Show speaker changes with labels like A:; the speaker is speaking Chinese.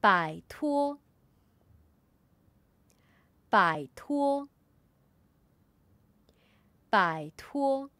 A: 摆脱，摆脱，摆脱。